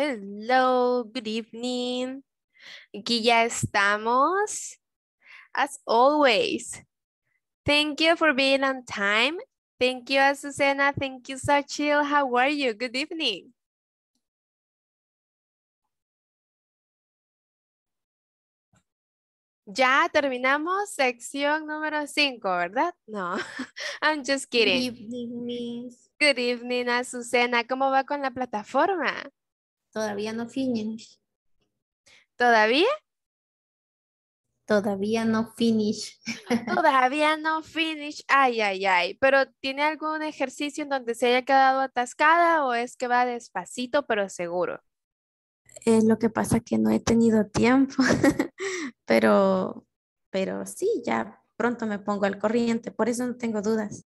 Hello, good evening. Aquí ya estamos. As always, thank you for being on time. Thank you, Azucena. Thank you, Sachil. How are you? Good evening. Ya terminamos sección número 5, ¿verdad? No, I'm just kidding. Good evening, Miss. Good Azucena. ¿Cómo va con la plataforma? Todavía no finish. ¿Todavía? Todavía no finish. Todavía no finish. Ay, ay, ay. Pero ¿tiene algún ejercicio en donde se haya quedado atascada o es que va despacito pero seguro? Eh, lo que pasa que no he tenido tiempo, pero, pero sí, ya pronto me pongo al corriente, por eso no tengo dudas.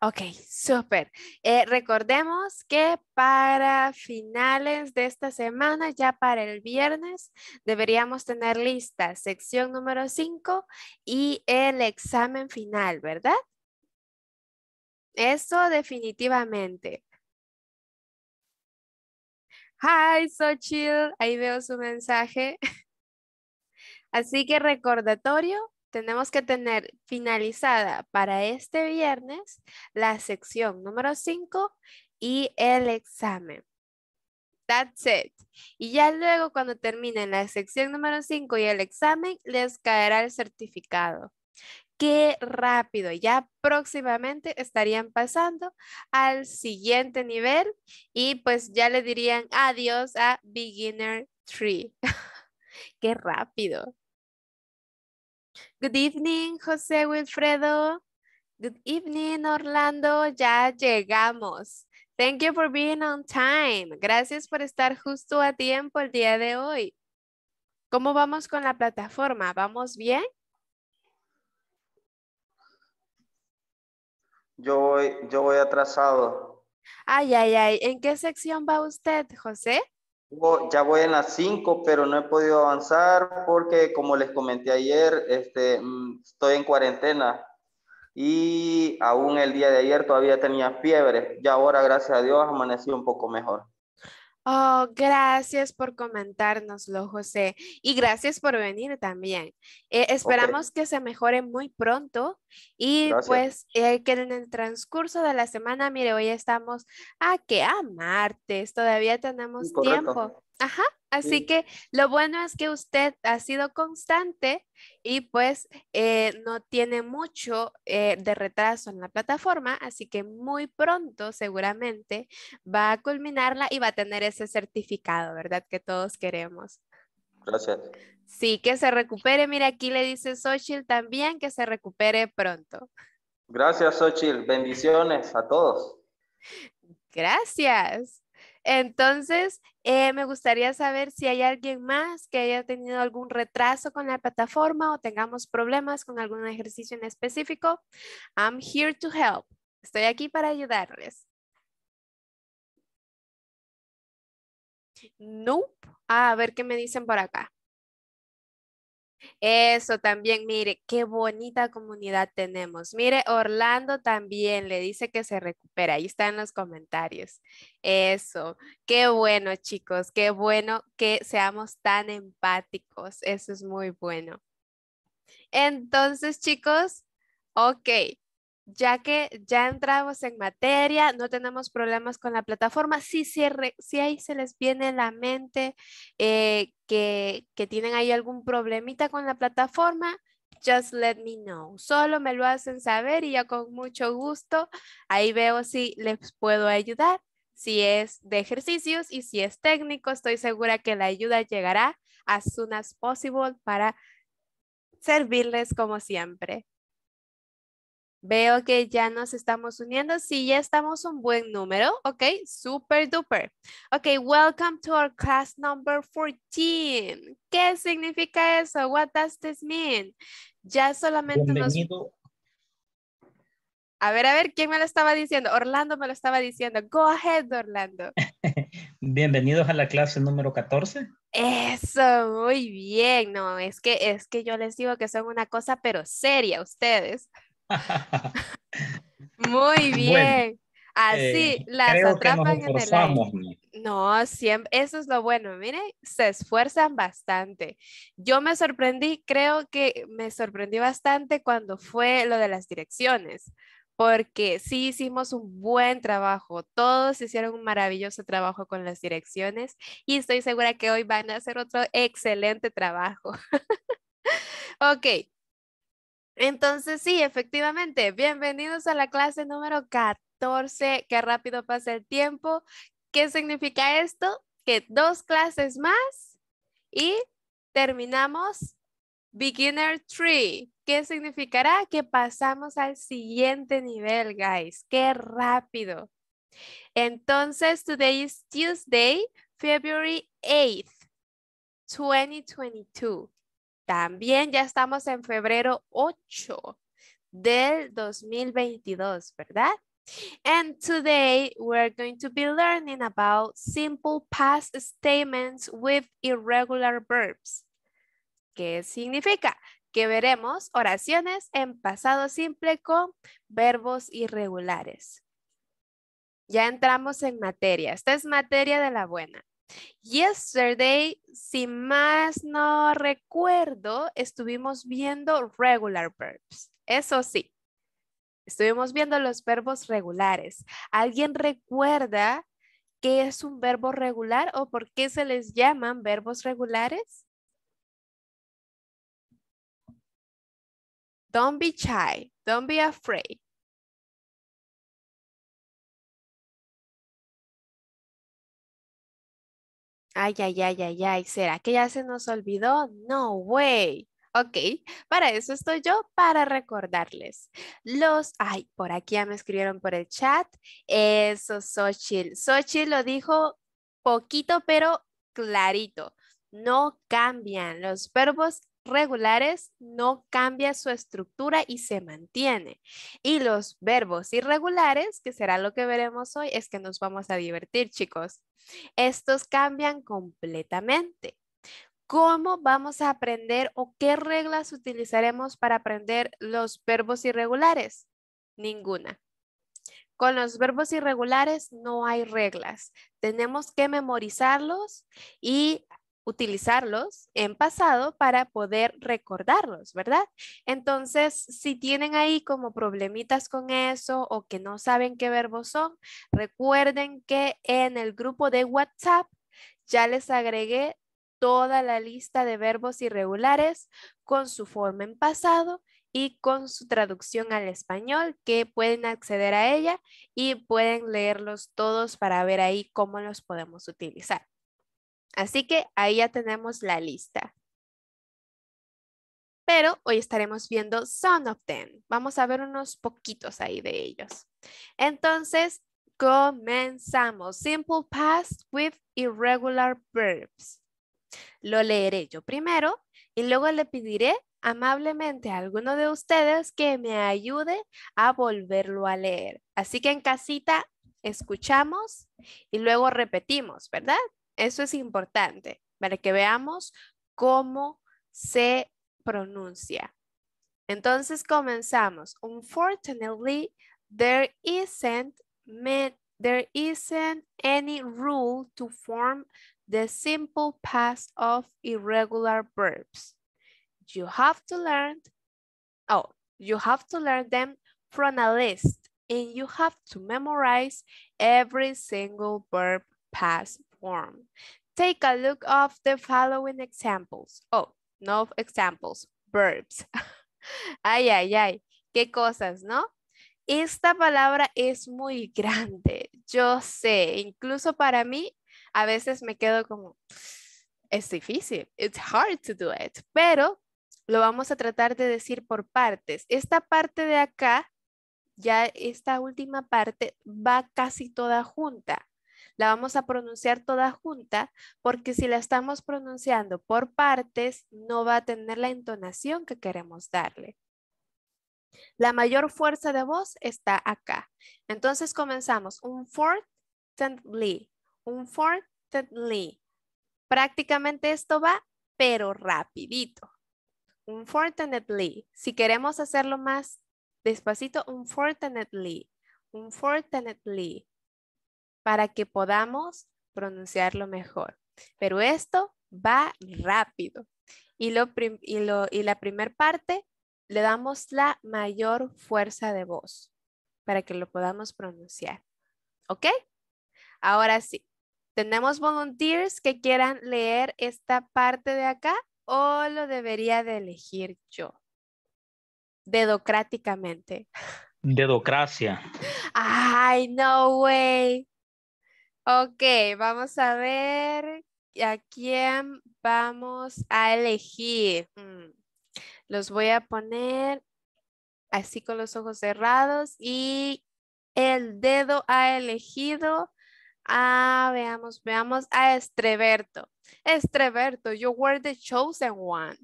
Ok, súper. Eh, recordemos que para finales de esta semana, ya para el viernes, deberíamos tener lista sección número 5 y el examen final, ¿verdad? Eso definitivamente. Hi, so chill. Ahí veo su mensaje. Así que recordatorio, tenemos que tener finalizada para este viernes la sección número 5 y el examen. That's it. Y ya luego cuando terminen la sección número 5 y el examen, les caerá el certificado. Qué rápido, ya próximamente estarían pasando al siguiente nivel y pues ya le dirían adiós a Beginner 3. Qué rápido. Good evening, José Wilfredo. Good evening, Orlando. Ya llegamos. Thank you for being on time. Gracias por estar justo a tiempo el día de hoy. ¿Cómo vamos con la plataforma? ¿Vamos bien? Yo voy, yo voy atrasado. Ay, ay, ay. ¿En qué sección va usted, José? Ya voy en las 5, pero no he podido avanzar porque, como les comenté ayer, este, mm, estoy en cuarentena y aún el día de ayer todavía tenía fiebre. Ya ahora, gracias a Dios, amanecí un poco mejor. Oh, gracias por comentárnoslo, José. Y gracias por venir también. Eh, esperamos que se mejore muy pronto y pues eh, que en el transcurso de la semana, mire, hoy estamos a que a martes, todavía tenemos tiempo. Ajá. Así que lo bueno es que usted ha sido constante y pues eh, no tiene mucho eh, de retraso en la plataforma, así que muy pronto seguramente va a culminarla y va a tener ese certificado, ¿verdad? Que todos queremos. Gracias. Sí, que se recupere. Mira, aquí le dice Xochitl también que se recupere pronto. Gracias, Xochitl. Bendiciones a todos. Gracias. Entonces, eh, me gustaría saber si hay alguien más que haya tenido algún retraso con la plataforma o tengamos problemas con algún ejercicio en específico. I'm here to help. Estoy aquí para ayudarles. Nope. Ah, a ver qué me dicen por acá. Eso también, mire, qué bonita comunidad tenemos. Mire, Orlando también le dice que se recupera. Ahí está en los comentarios. Eso, qué bueno, chicos, qué bueno que seamos tan empáticos. Eso es muy bueno. Entonces, chicos, ok, ya que ya entramos en materia, no tenemos problemas con la plataforma, si ahí se les viene la mente eh, que, que tienen ahí algún problemita con la plataforma, just let me know. Solo me lo hacen saber y ya con mucho gusto ahí veo si les puedo ayudar, si es de ejercicios y si es técnico, estoy segura que la ayuda llegará as soon as possible para servirles como siempre. Veo que ya nos estamos uniendo. Sí, ya estamos un buen número. Ok, super duper. Ok, welcome to our class number 14. ¿Qué significa eso? What does this mean? Ya solamente Bienvenido. A ver, a ver, ¿quién me lo estaba diciendo? Orlando me lo estaba diciendo. Go ahead, Orlando. Bienvenidos a la clase número 14. Eso, muy bien. No, es que, es que yo les digo que son una cosa pero seria ustedes. Muy bien. Así eh, las atrapan en el No, siempre, eso es lo bueno. Miren, se esfuerzan bastante. Yo me sorprendí, creo que me sorprendí bastante cuando fue lo de las direcciones porque sí hicimos un buen trabajo. Todos hicieron un maravilloso trabajo con las direcciones y estoy segura que hoy van a hacer otro excelente trabajo. ok, entonces, sí, efectivamente, bienvenidos a la clase número 14. Qué rápido pasa el tiempo. ¿Qué significa esto? Que dos clases más y terminamos Beginner 3. ¿Qué significará? Que pasamos al siguiente nivel, guys. ¡Qué rápido! Entonces, today is Tuesday, February 8 2022. También ya estamos en febrero 8 del 2022, ¿verdad? And today we're going to be learning about simple past statements with irregular verbs. ¿Qué significa? Que veremos oraciones en pasado simple con verbos irregulares. Ya entramos en materia. Esta es materia de la buena. Yesterday, si más no recuerdo, estuvimos viendo regular verbs. Eso sí, estuvimos viendo los verbos regulares. ¿Alguien recuerda qué es un verbo regular o por qué se les llaman verbos regulares? Don't be shy, don't be afraid. Ay, ay, ay, ay, ay, ¿será que ya se nos olvidó? No way. Ok, para eso estoy yo, para recordarles. Los, ay, por aquí ya me escribieron por el chat. Eso, Xochitl. Xochitl lo dijo poquito, pero clarito. No cambian. Los verbos regulares no cambia su estructura y se mantiene. Y los verbos irregulares, que será lo que veremos hoy, es que nos vamos a divertir, chicos. Estos cambian completamente. ¿Cómo vamos a aprender o qué reglas utilizaremos para aprender los verbos irregulares? Ninguna. Con los verbos irregulares no hay reglas. Tenemos que memorizarlos y utilizarlos en pasado para poder recordarlos, ¿verdad? Entonces, si tienen ahí como problemitas con eso o que no saben qué verbos son, recuerden que en el grupo de WhatsApp ya les agregué toda la lista de verbos irregulares con su forma en pasado y con su traducción al español, que pueden acceder a ella y pueden leerlos todos para ver ahí cómo los podemos utilizar. Así que ahí ya tenemos la lista. Pero hoy estaremos viendo Son of them. Vamos a ver unos poquitos ahí de ellos. Entonces, comenzamos. Simple past with irregular verbs. Lo leeré yo primero y luego le pediré amablemente a alguno de ustedes que me ayude a volverlo a leer. Así que en casita escuchamos y luego repetimos, ¿verdad? Eso es importante para que veamos cómo se pronuncia. Entonces comenzamos. Unfortunately, there isn't, there isn't any rule to form the simple past of irregular verbs. You have to learn, oh, you have to learn them from a list and you have to memorize every single verb past Take a look of the following examples. Oh, no examples, verbs. ay, ay, ay, qué cosas, ¿no? Esta palabra es muy grande, yo sé, incluso para mí a veces me quedo como, es difícil, it's hard to do it, pero lo vamos a tratar de decir por partes. Esta parte de acá, ya esta última parte va casi toda junta. La vamos a pronunciar toda junta porque si la estamos pronunciando por partes no va a tener la entonación que queremos darle. La mayor fuerza de voz está acá. Entonces comenzamos un un fortunately. Prácticamente esto va pero rapidito. Un fortunately. Si queremos hacerlo más despacito, un un fortunately para que podamos pronunciarlo mejor. Pero esto va rápido. Y, lo y, la primera parte le damos la mayor fuerza de voz para que lo podamos pronunciar. ¿Ok? Ahora sí, ¿tenemos volunteers que quieran leer esta parte de acá o lo debería de elegir yo? Dedocráticamente. Dedocracia. Ay, no way. Ok, vamos a ver a quién vamos a elegir. Mm, los voy a poner así con los ojos cerrados y el dedo ha elegido Ah, veamos, veamos a Estreberto. Estreberto, you were the chosen one.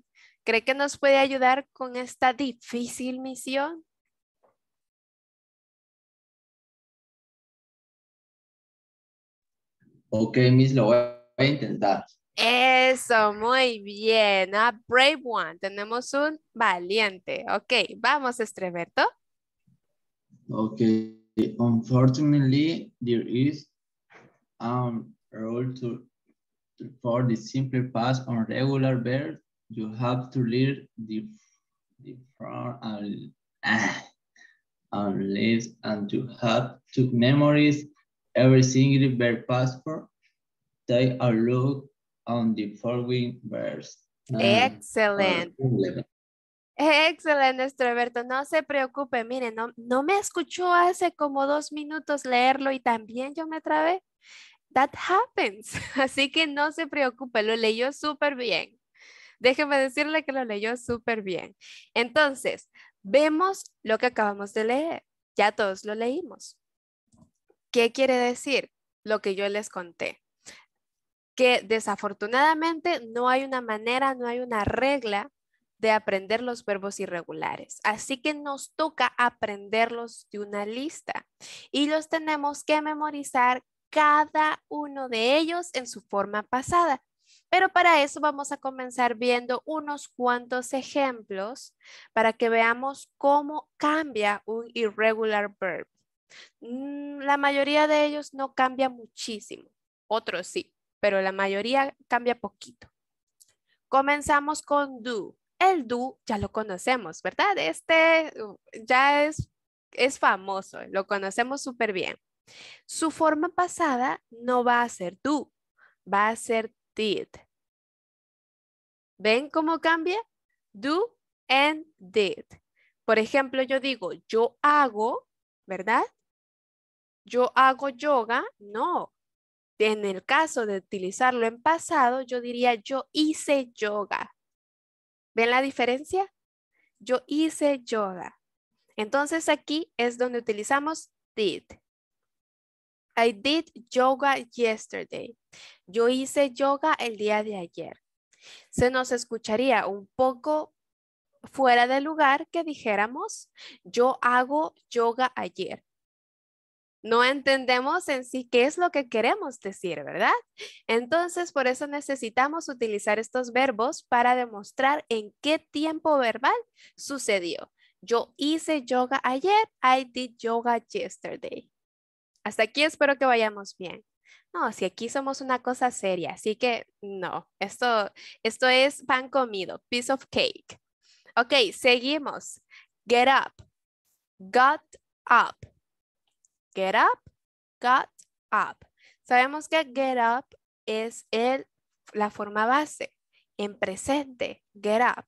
¿Cree que nos puede ayudar con esta difícil misión? Ok, Miss, lo voy a intentar. Eso, muy bien. A ah, brave one. Tenemos un valiente. Ok, vamos, Estreberto. Ok. Unfortunately, there is um rule to for the simple past on regular verbs. You have to learn the the front and, and and you have to memorize every single verb passport, take a look on the following verse. Ah, Excelente, nuestro Alberto. No se preocupe, Miren, no, no me escuchó hace como dos minutos leerlo y también yo me trabé. That happens. Así que no se preocupe, lo leyó súper bien. Déjeme decirle que lo leyó súper bien. Entonces, vemos lo que acabamos de leer. Ya todos lo leímos. ¿Qué quiere decir? Lo que yo les conté. Que desafortunadamente no hay una manera, no hay una regla de aprender los verbos irregulares. Así que nos toca aprenderlos de una lista y los tenemos que memorizar cada uno de ellos en su forma pasada. Pero para eso vamos a comenzar viendo unos cuantos ejemplos para que veamos cómo cambia un irregular verb. Mm, la mayoría de ellos no cambia muchísimo, otros sí, pero la mayoría cambia poquito. Comenzamos con do. El do ya lo conocemos, ¿verdad? Este uh, ya es, es famoso, lo conocemos súper bien. Su forma pasada no va a ser do, va a ser did. ¿Ven cómo cambia? Do and did. Por ejemplo, yo digo, yo hago ¿verdad? Yo hago yoga, no. En el caso de utilizarlo en pasado, yo diría yo hice yoga. ¿Ven la diferencia? Yo hice yoga. Entonces aquí es donde utilizamos did. I did yoga yesterday. Yo hice yoga el día de ayer. Se nos escucharía un poco fuera del lugar que dijéramos, yo hago yoga ayer. No entendemos en sí qué es lo que queremos decir, ¿verdad? Entonces, por eso necesitamos utilizar estos verbos para demostrar en qué tiempo verbal sucedió. Yo hice yoga ayer, I did yoga yesterday. Hasta aquí espero que vayamos bien. No, si aquí somos una cosa seria, así que no, esto, esto es pan comido, piece of cake. Ok, seguimos. Get up. Got up. Get up. Got up. Sabemos que get up es el, la forma base en presente. Get up.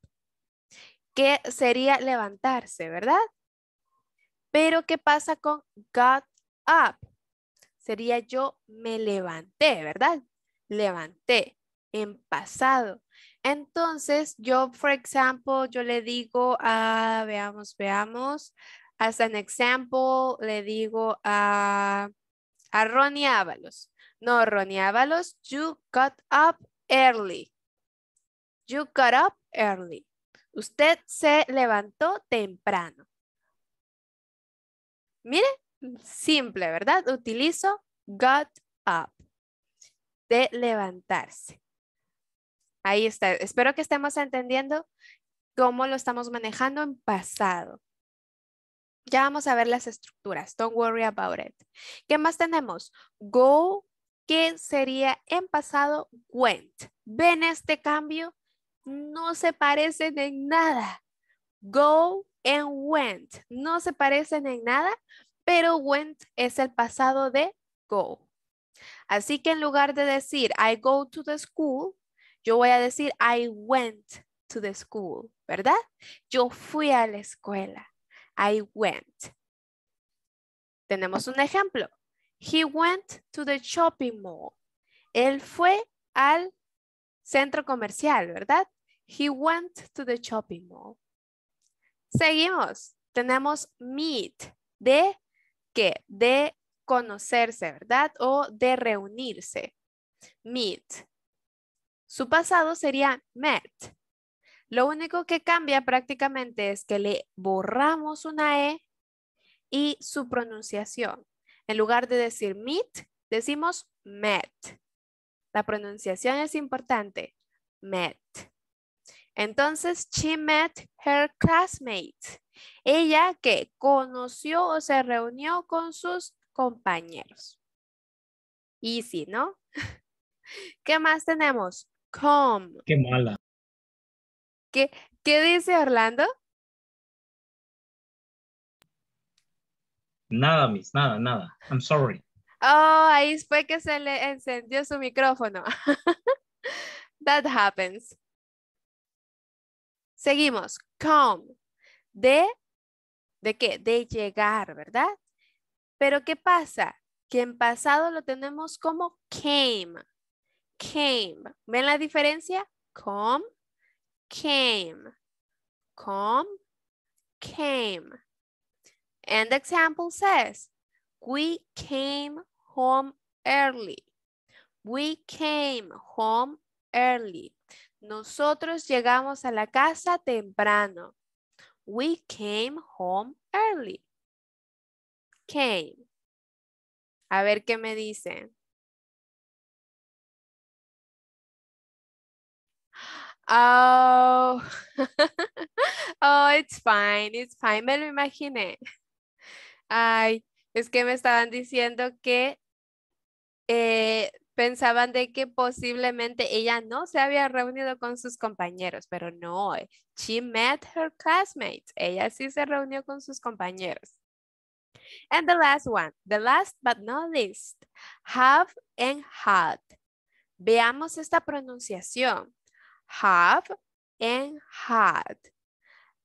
Que sería levantarse, ¿verdad? Pero ¿qué pasa con got up? Sería yo me levanté, ¿verdad? Levanté en pasado. Entonces, yo, por ejemplo, yo le digo a, veamos, veamos, as an example, le digo a, a Ronnie Ábalos. No, Ronnie Ábalos, you got up early. You got up early. Usted se levantó temprano. Mire, simple, ¿verdad? Utilizo got up, de levantarse. Ahí está. Espero que estemos entendiendo cómo lo estamos manejando en pasado. Ya vamos a ver las estructuras. Don't worry about it. ¿Qué más tenemos? Go, que sería en pasado went. ¿Ven este cambio? No se parecen en nada. Go and went. No se parecen en nada, pero went es el pasado de go. Así que en lugar de decir I go to the school, yo voy a decir, I went to the school, ¿verdad? Yo fui a la escuela. I went. Tenemos un ejemplo. He went to the shopping mall. Él fue al centro comercial, ¿verdad? He went to the shopping mall. Seguimos. Tenemos meet. ¿De qué? De conocerse, ¿verdad? O de reunirse. Meet. Su pasado sería met. Lo único que cambia prácticamente es que le borramos una E y su pronunciación. En lugar de decir MET, decimos met. La pronunciación es importante. Met. Entonces, she met her classmate. Ella que conoció o se reunió con sus compañeros. Easy, ¿no? ¿Qué más tenemos? come. Qué mala. ¿Qué, dice Orlando? Nada, Miss, nada, nada. I'm sorry. Oh, ahí fue que se le encendió su micrófono. That happens. Seguimos. Come. De, ¿de qué? De llegar, ¿verdad? Pero ¿qué pasa? Que en pasado lo tenemos como came came. ¿Ven la diferencia? Come, came. Come, came. And the example says, we came home early. We came home early. Nosotros llegamos a la casa temprano. We came home early. Came. A ver qué me dicen. Oh, oh, it's fine, it's fine, me lo imaginé. Ay, es que me estaban diciendo que eh, pensaban de que posiblemente ella no se había reunido con sus compañeros, pero no, eh, she met her classmates. Ella sí se reunió con sus compañeros. And the last one, the last but not least, have and had. Veamos esta pronunciación have and had.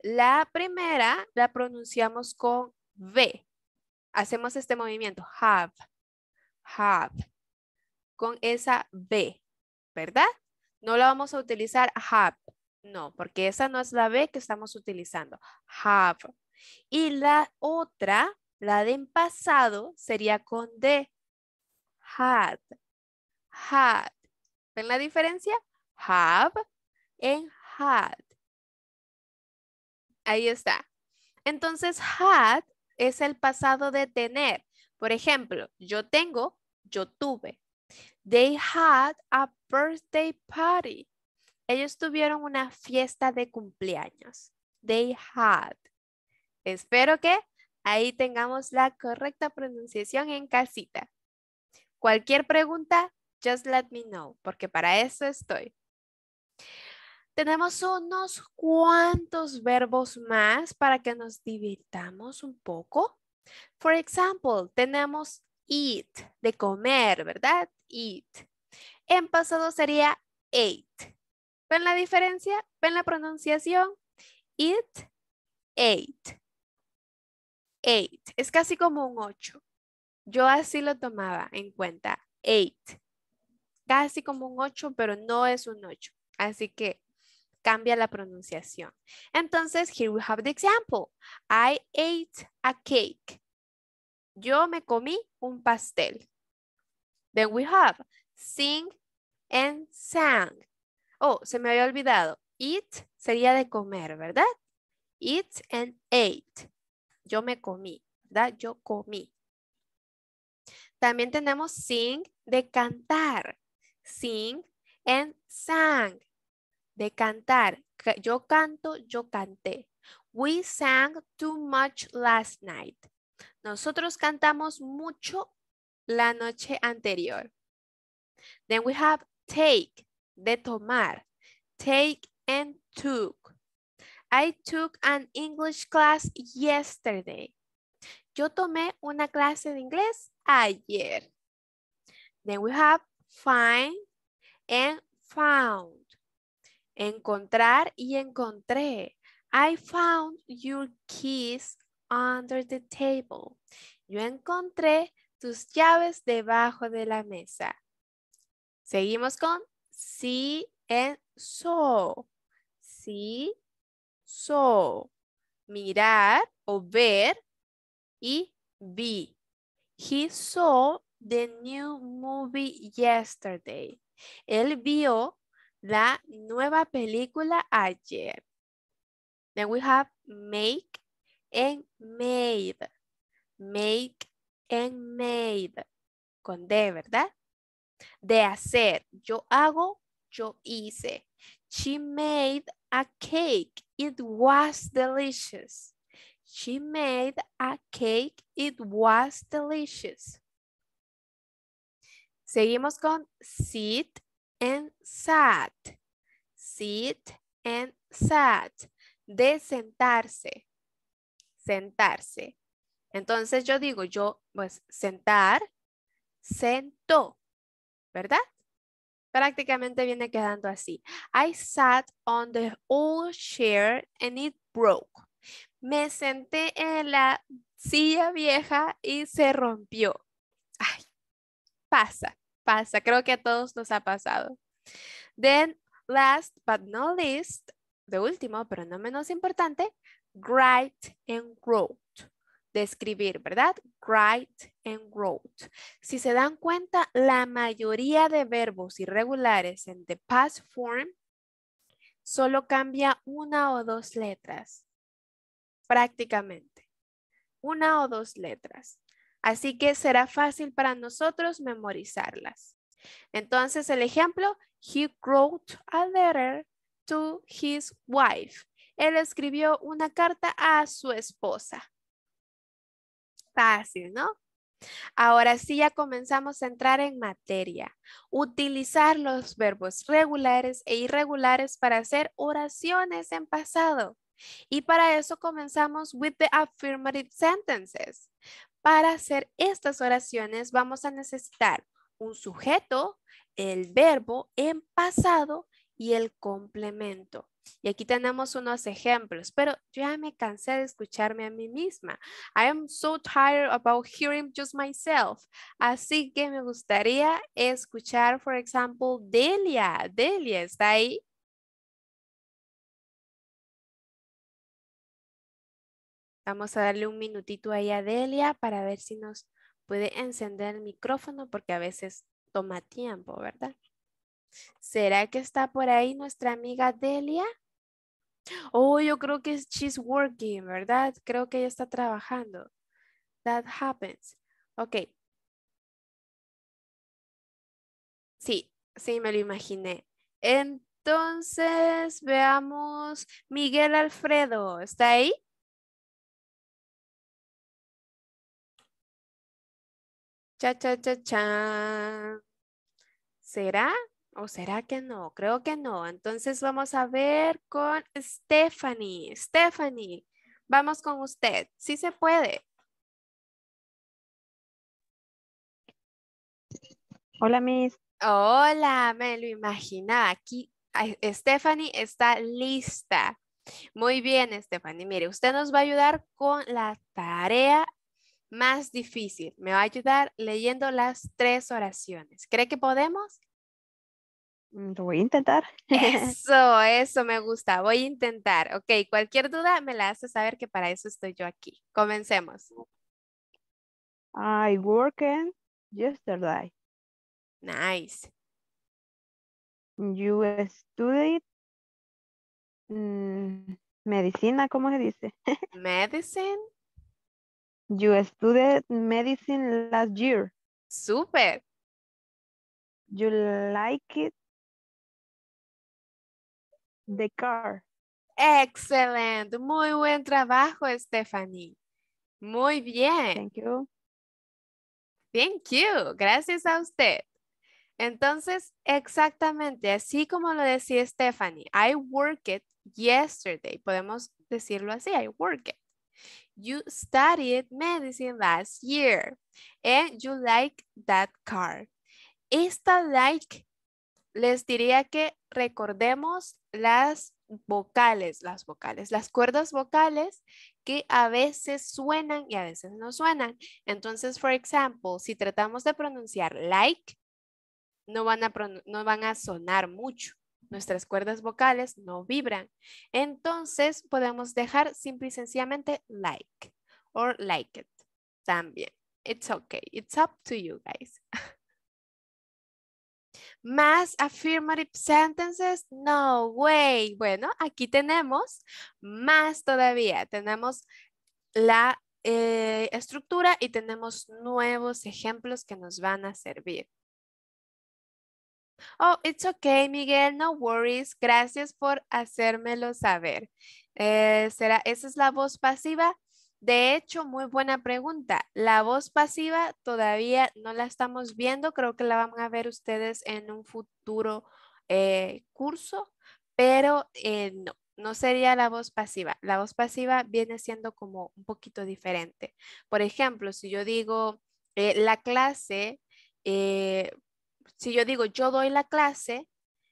La primera la pronunciamos con b. Hacemos este movimiento, have, have, con esa b, ¿verdad? No la vamos a utilizar have, no, porque esa no es la B que estamos utilizando, have. Y la otra, la de en pasado, sería con D, had, had. ¿Ven la diferencia? Have en had. Ahí está. Entonces, had es el pasado de tener. Por ejemplo, yo tengo, yo tuve. They had a birthday party. Ellos tuvieron una fiesta de cumpleaños. They had. Espero que ahí tengamos la correcta pronunciación en casita. Cualquier pregunta, just let me know, porque para eso estoy tenemos unos cuantos verbos más para que nos divirtamos un poco. Por ejemplo, tenemos eat, de comer, ¿verdad? Eat. En pasado sería ate. ¿Ven la diferencia? ¿Ven la pronunciación? Eat, ate. Eight. Es casi como un ocho. Yo así lo tomaba en cuenta. Eight. Casi como un ocho, pero no es un ocho. Así que cambia la pronunciación. Entonces, here we have the example. I ate a cake. Yo me comí un pastel. Then we have sing and sang. Oh, se me había olvidado. Eat sería de comer, ¿verdad? Eat and ate. Yo me comí, ¿verdad? Yo comí. También tenemos sing de cantar. Sing and sang de cantar. Yo canto, yo canté. We sang too much last night. Nosotros cantamos mucho la noche anterior. Then we have take, de tomar. Take and took. I took an English class yesterday. Yo tomé una clase de inglés ayer. Then we have find and found. Encontrar y encontré. I found your keys under the table. Yo encontré tus llaves debajo de la mesa. Seguimos con see and so. See, so. Mirar o ver y vi. He saw the new movie yesterday. Él vio la nueva película ayer. Then we have make and made. Make and made. Con de, ¿verdad? De hacer. Yo hago, yo hice. She made a cake. It was delicious. She made a cake. It was delicious. Seguimos con sit and sat. Sit and sat. De sentarse. Sentarse. Entonces yo digo, yo, pues, sentar, sentó, ¿verdad? Prácticamente viene quedando así. I sat on the old chair and it broke. Me senté en la silla vieja y se rompió. Ay, pasa pasa, creo que a todos nos ha pasado. Then, last but not least, de último, pero no menos importante, write and wrote. Describir, ¿verdad? Write and wrote. Si se dan cuenta, la mayoría de verbos irregulares en the past form solo cambia una o dos letras, prácticamente. Una o dos letras. Así que será fácil para nosotros memorizarlas. Entonces, el ejemplo, he wrote a letter to his wife. Él escribió una carta a su esposa. Fácil, ¿no? Ahora sí ya comenzamos a entrar en materia. Utilizar los verbos regulares e irregulares para hacer oraciones en pasado. Y para eso comenzamos with the affirmative sentences. Para hacer estas oraciones vamos a necesitar un sujeto, el verbo en pasado y el complemento. Y aquí tenemos unos ejemplos, pero ya me cansé de escucharme a mí misma. I am so tired about hearing just myself. Así que me gustaría escuchar, por ejemplo, Delia. Delia, ¿está ahí? Vamos a darle un minutito ahí a Delia para ver si nos puede encender el micrófono porque a veces toma tiempo, ¿verdad? ¿Será que está por ahí nuestra amiga Delia? Oh, yo creo que she's working, ¿verdad? Creo que ella está trabajando. That happens. Ok. Sí, sí, me lo imaginé. Entonces, veamos. Miguel Alfredo, ¿está ahí? Cha, cha, cha, cha. ¿Será o será que no? Creo que no. Entonces vamos a ver con Stephanie. Stephanie, vamos con usted. Sí se puede. Hola, Miss. Hola, me lo imaginaba. Aquí Stephanie está lista. Muy bien, Stephanie. Mire, usted nos va a ayudar con la tarea más difícil. Me va a ayudar leyendo las tres oraciones. ¿Cree que podemos? Mm, lo voy a intentar. Eso, eso me gusta. Voy a intentar. Ok, cualquier duda me la hace saber que para eso estoy yo aquí. Comencemos. I worked yesterday. Nice. You studied mm, medicina, ¿cómo se dice? Medicine. You studied medicine last year. Super. You like it? The car. Excelente. Muy buen trabajo, Stephanie. Muy bien. Thank you. Thank you. Gracias a usted. Entonces, exactamente así como lo decía Stephanie, I worked yesterday. Podemos decirlo así, I worked. You studied medicine last year and you like that car. Esta like, les diría que recordemos las vocales, las vocales, las cuerdas vocales que a veces suenan y a veces no suenan. Entonces, por ejemplo, si tratamos de pronunciar like, no van a sonar mucho nuestras cuerdas vocales no vibran. Entonces podemos dejar simple y sencillamente like or like it también. It's okay. It's up to you guys. Más affirmative sentences? No way. Bueno, aquí tenemos más todavía. Tenemos la eh, estructura y tenemos nuevos ejemplos que nos van a servir. Oh, it's okay, Miguel, no worries. Gracias por hacérmelo saber. Eh, ¿Será esa es la voz pasiva? De hecho, muy buena pregunta. La voz pasiva todavía no la estamos viendo. Creo que la van a ver ustedes en un futuro eh, curso, pero eh, no, no sería la voz pasiva. La voz pasiva viene siendo como un poquito diferente. Por ejemplo, si yo digo la clase, eh, si yo digo yo doy la clase,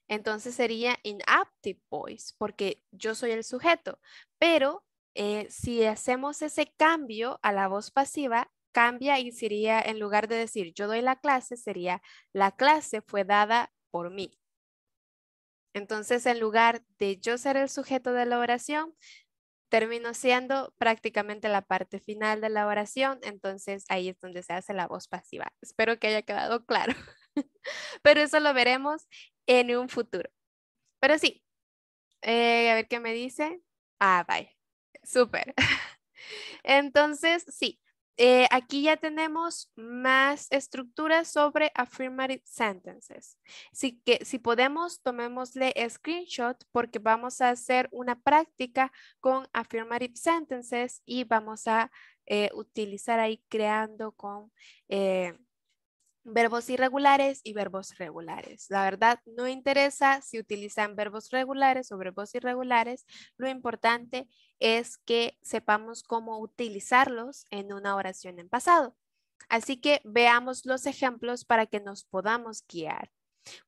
entonces sería inaptive pues, voice porque yo soy el sujeto. Pero eh, si hacemos ese cambio a la voz pasiva, cambia y sería, en lugar de decir yo doy la clase, sería la clase fue dada por mí. Entonces, en lugar de yo ser el sujeto de la oración, termino siendo prácticamente la parte final de la oración. Entonces, ahí es donde se hace la voz pasiva. Espero que haya quedado claro. Pero eso lo veremos en un futuro. Pero sí, eh, a ver qué me dice. Ah, bye. Súper. Entonces, sí, eh, aquí ya tenemos más estructuras sobre affirmative sentences. Así que si podemos, tomémosle screenshot porque vamos a hacer una práctica con affirmative sentences y vamos a eh, utilizar ahí creando con verbos irregulares y verbos regulares. La verdad, no interesa si utilizan verbos regulares o verbos irregulares. Lo importante es que sepamos cómo utilizarlos en una oración en pasado. Así que veamos los ejemplos para que nos podamos guiar.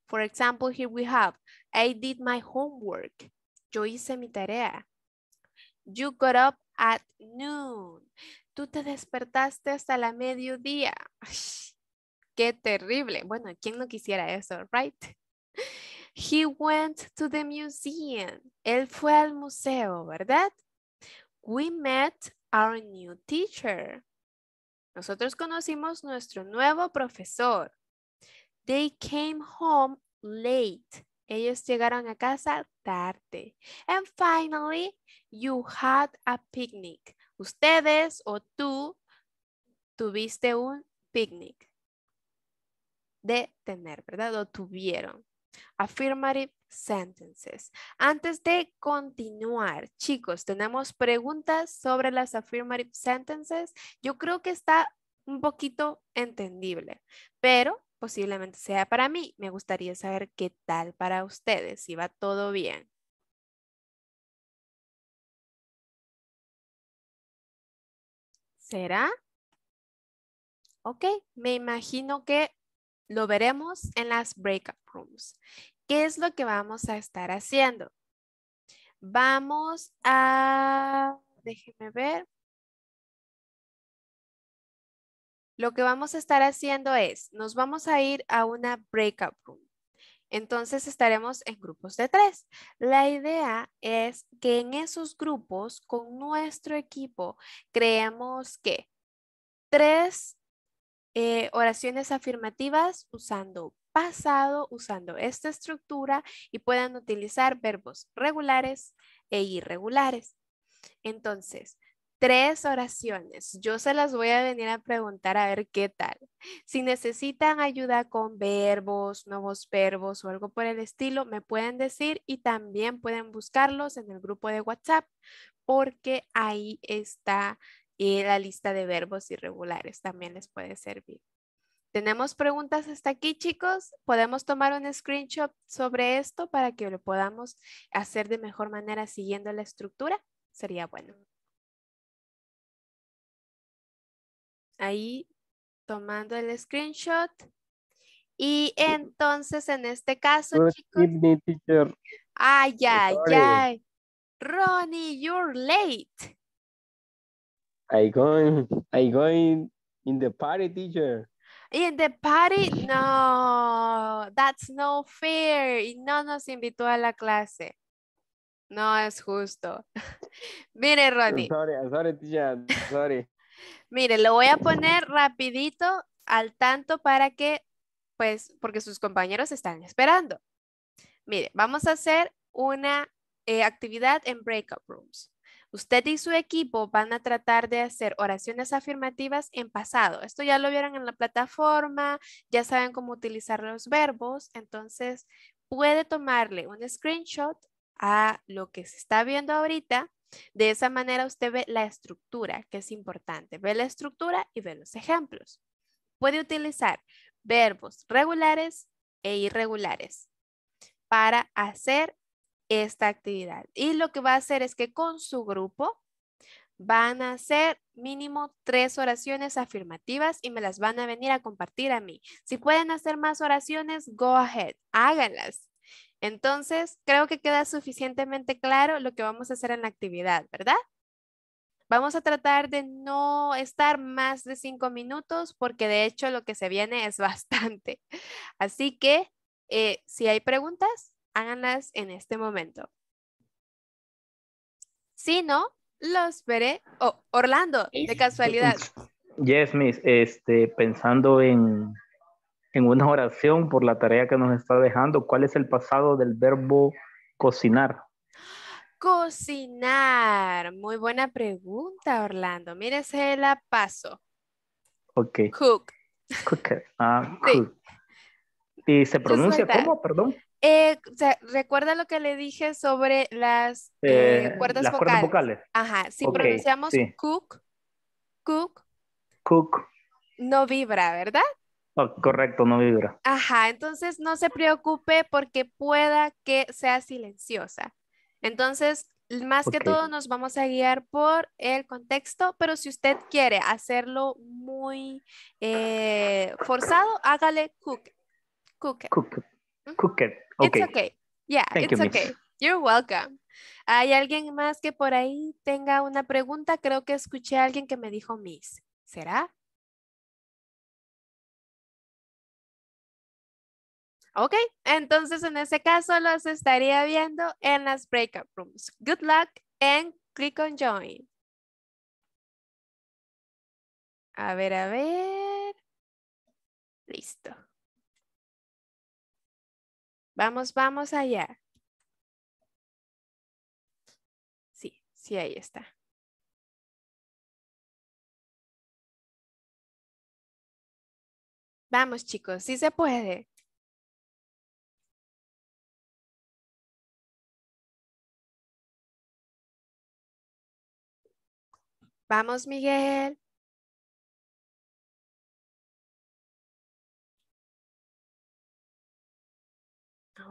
For example, here we have, I did my homework. Yo hice mi tarea. You got up at noon. Tú te despertaste hasta la mediodía. Qué terrible. Bueno, ¿quién no quisiera eso, right? He went to the museum. Él fue al museo, ¿verdad? We met our new teacher. Nosotros conocimos nuestro nuevo profesor. They came home late. Ellos llegaron a casa tarde. And finally, you had a picnic. Ustedes o tú tuviste un picnic de tener, ¿verdad? O tuvieron. Affirmative sentences. Antes de continuar, chicos, tenemos preguntas sobre las affirmative sentences. Yo creo que está un poquito entendible, pero posiblemente sea para mí. Me gustaría saber qué tal para ustedes, si va todo bien. ¿Será? Ok, me imagino que lo veremos en las breakout rooms. ¿Qué es lo que vamos a estar haciendo? Vamos a, déjenme ver. Lo que vamos a estar haciendo es, nos vamos a ir a una breakout room. Entonces estaremos en grupos de tres. La idea es que en esos grupos, con nuestro equipo, creemos que tres eh, oraciones afirmativas usando pasado, usando esta estructura y puedan utilizar verbos regulares e irregulares. Entonces, tres oraciones. Yo se las voy a venir a preguntar a ver qué tal. Si necesitan ayuda con verbos, nuevos verbos o algo por el estilo, me pueden decir y también pueden buscarlos en el grupo de WhatsApp porque ahí está y la lista de verbos irregulares también les puede servir. ¿Tenemos preguntas hasta aquí, chicos? ¿Podemos tomar un screenshot sobre esto para que lo podamos hacer de mejor manera siguiendo la estructura? Sería bueno. Ahí tomando el screenshot. Y entonces, en este caso, chicos... Ay, ay, Ronnie, you're late. I going, going in the party, teacher. In the party? No, that's no fair. No nos invitó a la clase. No es justo. Mire, Roddy sorry, sorry, teacher. sorry. Mire, lo voy a poner rapidito al tanto para que, pues, porque sus compañeros están esperando. Mire, vamos a hacer una eh, actividad en breakout rooms. Usted y su equipo van a tratar de hacer oraciones afirmativas en pasado. Esto ya lo vieron en la plataforma, ya saben cómo utilizar los verbos, entonces puede tomarle un screenshot a lo que se está viendo ahorita. De esa manera usted ve la estructura, que es importante. Ve la estructura y ve los ejemplos. Puede utilizar verbos regulares e irregulares para hacer esta actividad. Y lo que va a hacer es que con su grupo van a hacer mínimo tres oraciones afirmativas y me las van a venir a compartir a mí. Si pueden hacer más oraciones, go ahead, háganlas. Entonces, creo que queda suficientemente claro lo que vamos a hacer en la actividad, ¿verdad? Vamos a tratar de no estar más de cinco minutos porque de hecho lo que se viene es bastante. Así que, eh, si hay preguntas, Háganlas en este momento. Si no, los veré. Oh, Orlando, de casualidad. Yes, Miss. Este, pensando en, una oración por la tarea que nos está dejando, ¿cuál es el pasado del verbo cocinar? Cocinar. Muy buena pregunta, Orlando. mírese la paso. Ok. Cook. Ah, cook. Ah, ¿Y se pronuncia cómo, perdón? Eh, recuerda lo que le dije sobre las eh, eh, cuerdas, vocales? Ajá, si pronunciamos cook, cook, cook, no vibra, ¿verdad? Oh, correcto, no vibra. Ajá, entonces no se preocupe porque pueda que sea silenciosa. Entonces, más que todo nos vamos a guiar por el contexto, pero si usted quiere hacerlo muy forzado, hágale cook. Cook. Cook. Cook okay. It's okay. Yeah, it's okay. You're welcome. ¿Hay alguien más que por ahí tenga una pregunta? Creo que escuché a alguien que me dijo Miss. ¿Será? Ok, entonces en ese caso los estaría viendo en las breakout rooms. Good luck and click on join. A ver, a ver. Listo. Vamos, vamos allá. Sí, sí, ahí está. Vamos chicos, sí se puede. Vamos, Miguel.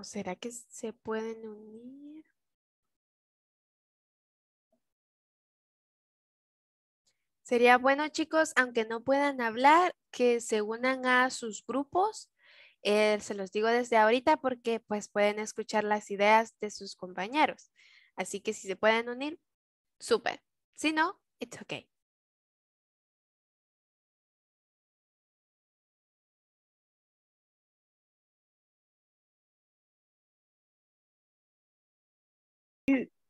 será que se pueden unir? Sería bueno, chicos, aunque no puedan hablar, que se unan a sus grupos. Eh, se los digo desde ahorita porque pues pueden escuchar las ideas de sus compañeros. Así que si se pueden unir, super, Si no, it's okay.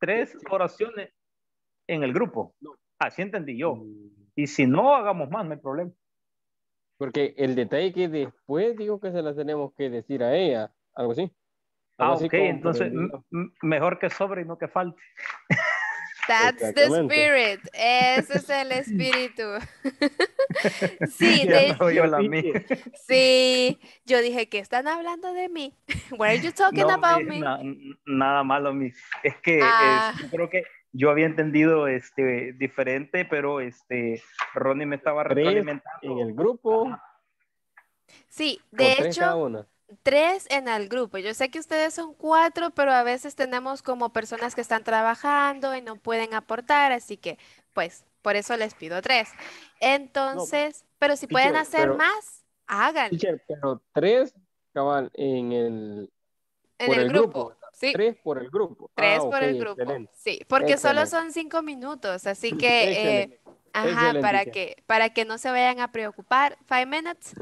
tres oraciones en el grupo. Así entendí yo. Mm. Y si no, hagamos más, no hay problema. Porque el detalle que después digo que se las tenemos que decir a ella, algo así. ah, así ok, entonces mejor que sobre y no que falte. That's the spirit. Ese es el espíritu. sí, de... hecho. yo sí, yo dije que están hablando de mí. What are you talking about eh, nada malo, mi. Es que eh, ah. creo que yo había entendido este diferente, pero este Ronnie me estaba retroalimentando en el grupo. Sí, de hecho, Tres en el grupo. Yo sé que ustedes son cuatro, pero a veces tenemos como personas que están trabajando y no pueden aportar, así que pues por eso les pido tres. Entonces, pero si pueden hacer más, hagan. pero tres, cabal, en el, en el, grupo. Sí. Tres por el grupo. Ah, tres por el grupo. Sí, porque solo son cinco minutos, así que Ajá, para que, para que no se vayan a preocupar. Five minutes,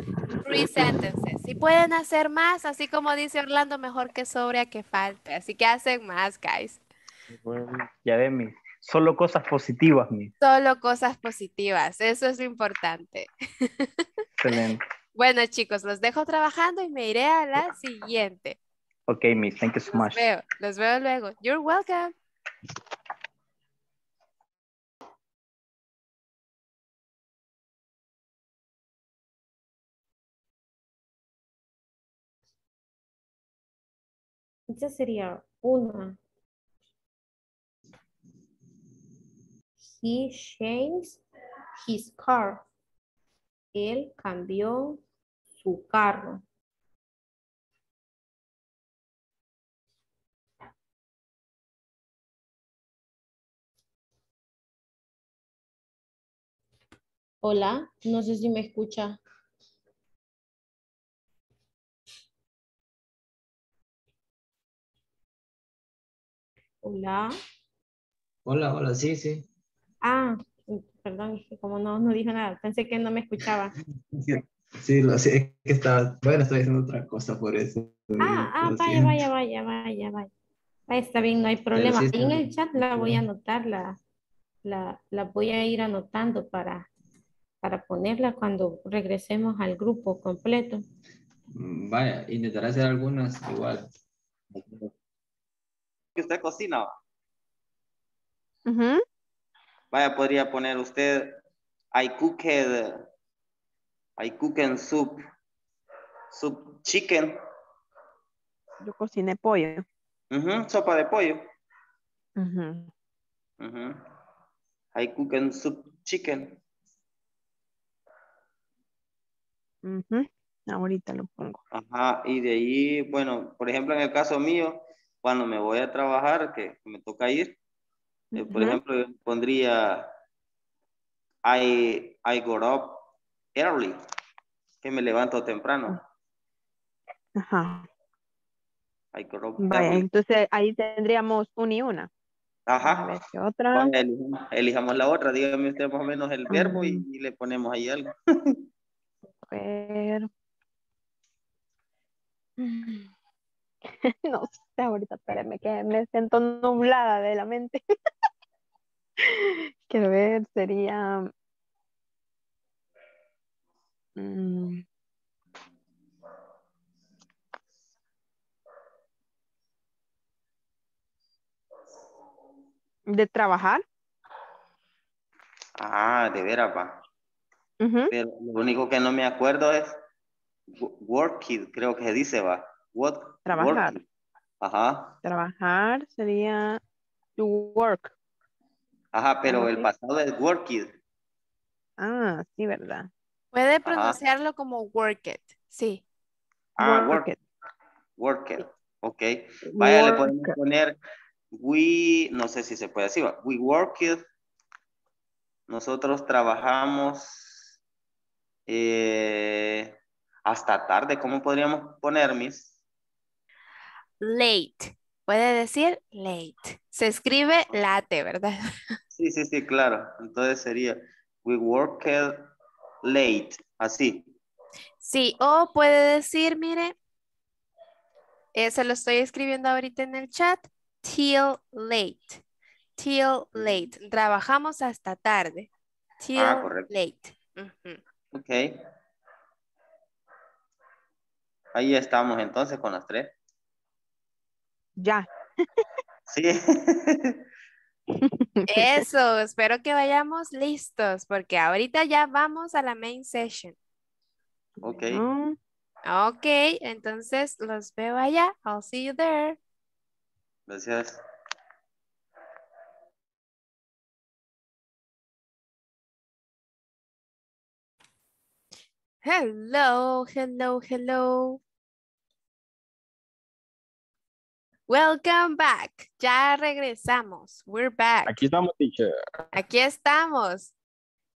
three sentences. Si pueden hacer más, así como dice Orlando, mejor que sobre a que falte. Así que hacen más, guys. ya ven, Solo cosas positivas, mi. Solo cosas positivas. Eso es lo importante. Excelente. bueno, chicos, los dejo trabajando y me iré a la siguiente. Ok, Miss, thank you so much. veo, los veo luego. You're welcome. Esa sería una. He changed his car. Él cambió su carro. Hola, no sé si me escucha. Hola. Hola, hola, sí, sí. Ah, perdón, como no, no dijo nada, pensé que no me escuchaba. Sí, lo sé, es que estaba, bueno, estoy haciendo otra cosa por eso. Ah, ah vaya, vaya, vaya, vaya, vaya, Está bien, no hay problema. en el chat la voy a anotar, la, la, la voy a ir anotando para, para ponerla cuando regresemos al grupo completo. Mm, vaya, intentaré hacer algunas igual que usted cocina. Vaya, podría poner usted, I cooked, I cooked soup, soup chicken. Yo cociné pollo. sopa de pollo. hay I cook soup chicken. Ahorita lo pongo. y de ahí, bueno, por ejemplo, en el caso mío, cuando me voy a trabajar, que, me toca ir, eh, por ejemplo, yo pondría I, I got up early, que me levanto temprano. Ajá. I got up entonces ahí tendríamos una y una. Ajá. otra? elijamos, la otra, dígame usted más o menos el verbo y, le ponemos ahí algo. a ver. Mm. no sé ahorita, espérenme que me siento nublada de la mente. Quiero ver, sería... Mm, de trabajar. Ah, de ver va. Pero lo único que no me acuerdo es Work creo que se dice, va. Trabajar. Ajá. Trabajar sería to work. Ajá, pero ah, el pasado es working, Ah, sí, ¿verdad? Puede pronunciarlo como work it, sí. Ah, work, it. Work it, ok. Vaya, le podemos poner we, no sé si se puede decir, we work it. Nosotros trabajamos eh, hasta tarde, ¿cómo podríamos poner, Miss? late. Puede decir late. Se escribe late, ¿verdad? Sí, sí, sí, claro. Entonces sería we worked late, así. Sí, o puede decir, mire, eh, se lo estoy escribiendo ahorita en el chat, till late, till late. Trabajamos hasta tarde, till ah, late. Ok. Ahí estamos entonces con las tres ya. Sí. Eso, espero que vayamos listos, porque ahorita ya vamos a la main session. Ok. Ah. Ok, entonces los veo allá. I'll see you there. Gracias. Hello, hello, hello. Welcome back. Ya regresamos. We're back. Aquí estamos, teacher. Aquí estamos.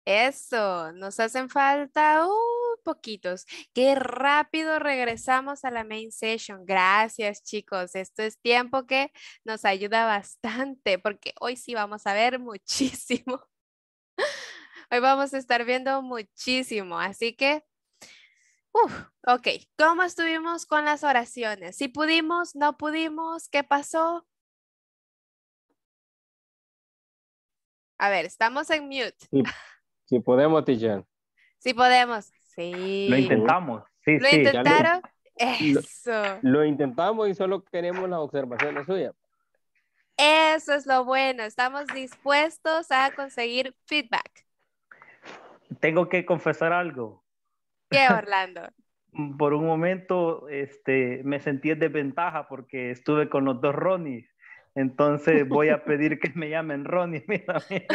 Eso, nos hacen falta un poquitos. Qué rápido regresamos a la main session. Gracias, chicos. Esto es tiempo que nos ayuda bastante porque hoy sí vamos a ver muchísimo. Hoy vamos a estar viendo muchísimo, así que Uf, ok, ¿cómo estuvimos con las oraciones? ¿Si pudimos, no pudimos? ¿Qué pasó? A ver, estamos en mute. Si, podemos, teacher. Si podemos, sí. Lo intentamos, ¿Lo Intentaron? Eso. Lo, intentamos y solo queremos las observaciones suyas. Eso es lo bueno, estamos dispuestos a conseguir feedback. Tengo que confesar algo. ¿Qué, Orlando? Por un momento este, me sentí de desventaja porque estuve con los dos Ronnie. Entonces voy a pedir que me llamen Ronnie. Mira, de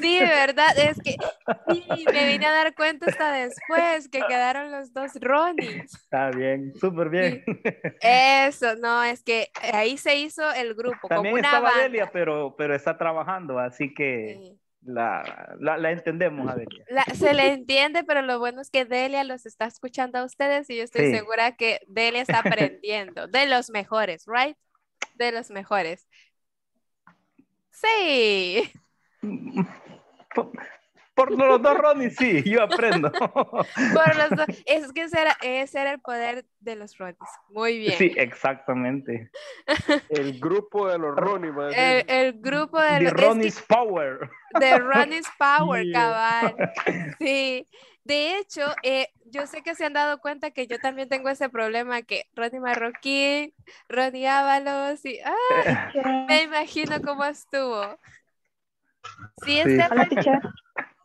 Sí, verdad, es que me vine a dar cuenta hasta después que quedaron los dos Ronnie. Está bien, súper bien. Eso, no, es que ahí se hizo el grupo. También como una estaba pero, pero está trabajando, así que la, la, entendemos Adelia La, se le entiende, pero lo bueno es que Delia los está escuchando a ustedes y yo estoy segura que Delia está aprendiendo. De los mejores, ¿right? De los mejores. Sí. Por los dos, Ronnie, sí, yo aprendo. Por los Es que ese era, el poder de los Ronnie. Muy bien. Sí, exactamente. El grupo de los Ronnie, El, grupo de los Ronnie's Power. De Ronnie's Power, cabal. Sí. De hecho, eh, yo sé que se han dado cuenta que yo también tengo ese problema que Ronnie Marroquín, Ronnie Ábalos y me imagino cómo estuvo. Sí, sí. Hola,